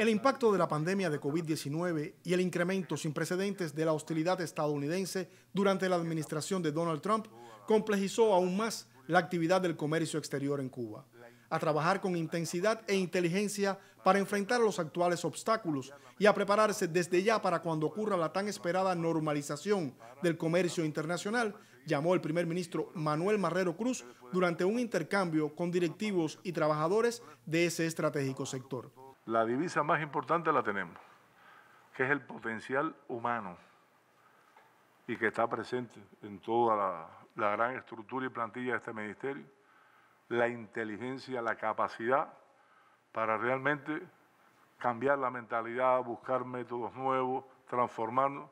El impacto de la pandemia de COVID-19 y el incremento sin precedentes de la hostilidad estadounidense durante la administración de Donald Trump complejizó aún más la actividad del comercio exterior en Cuba. A trabajar con intensidad e inteligencia para enfrentar los actuales obstáculos y a prepararse desde ya para cuando ocurra la tan esperada normalización del comercio internacional, llamó el primer ministro Manuel Marrero Cruz durante un intercambio con directivos y trabajadores de ese estratégico sector la divisa más importante la tenemos, que es el potencial humano y que está presente en toda la, gran estructura y plantilla de este ministerio, la inteligencia, la capacidad para realmente cambiar la mentalidad, buscar métodos nuevos, transformarnos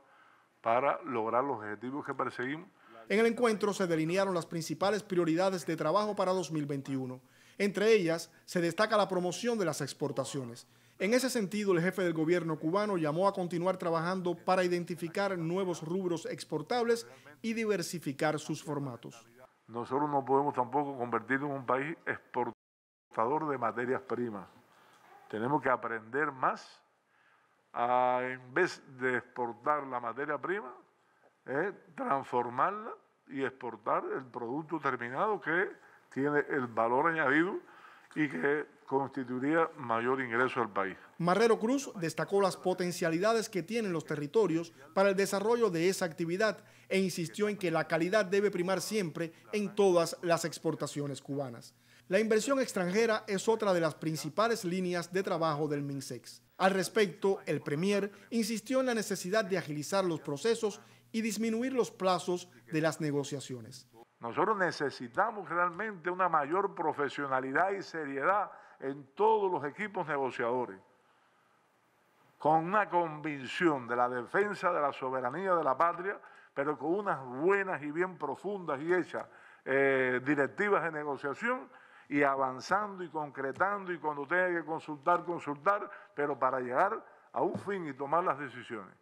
para lograr los objetivos que perseguimos. En el encuentro se delinearon las principales prioridades de trabajo para 2021. Entre ellas, se destaca la promoción de las exportaciones. En ese sentido, el jefe del gobierno cubano llamó a continuar trabajando para identificar nuevos rubros exportables y diversificar sus formatos. Nosotros no podemos tampoco convertirnos en un país exportador de materias primas. Tenemos que aprender más a, en vez de exportar la materia prima, eh, transformarla y exportar el producto terminado que tiene el valor añadido y que constituiría mayor ingreso al país. Marrero Cruz destacó las potencialidades que tienen los territorios para el desarrollo de esa actividad e insistió en que la calidad debe primar siempre en todas las exportaciones cubanas. La inversión extranjera es otra de las principales líneas de trabajo del MINSEX. Al respecto, el Premier insistió en la necesidad de agilizar los procesos y disminuir los plazos de las negociaciones. Nosotros necesitamos realmente una mayor profesionalidad y seriedad en todos los equipos negociadores, con una convicción de la defensa de la soberanía de la patria, pero con unas buenas y bien profundas y hechas eh, directivas de negociación y avanzando y concretando y cuando tenga que consultar, consultar, pero para llegar a un fin y tomar las decisiones.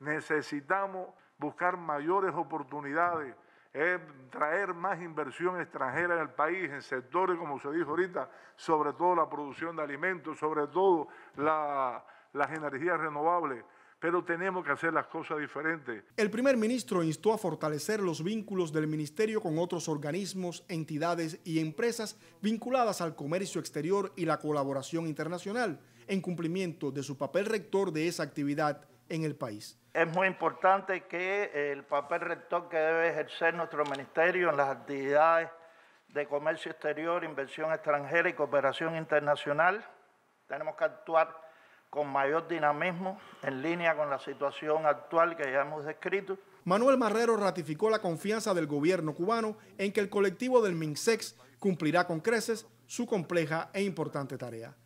Necesitamos buscar mayores oportunidades es traer más inversión extranjera en el país, en sectores, como se dijo ahorita, sobre todo la producción de alimentos, sobre todo las energías renovables. Pero tenemos que hacer las cosas diferentes. El primer ministro instó a fortalecer los vínculos del ministerio con otros organismos, entidades y empresas vinculadas al comercio exterior y la colaboración internacional, en cumplimiento de su papel rector de esa actividad en el país. Es muy importante que el papel rector que debe ejercer nuestro ministerio en las actividades de comercio exterior, inversión extranjera y cooperación internacional, tenemos que actuar con mayor dinamismo en línea con la situación actual que ya hemos descrito. Manuel Marrero ratificó la confianza del gobierno cubano en que el colectivo del MINSEX cumplirá con creces su compleja e importante tarea.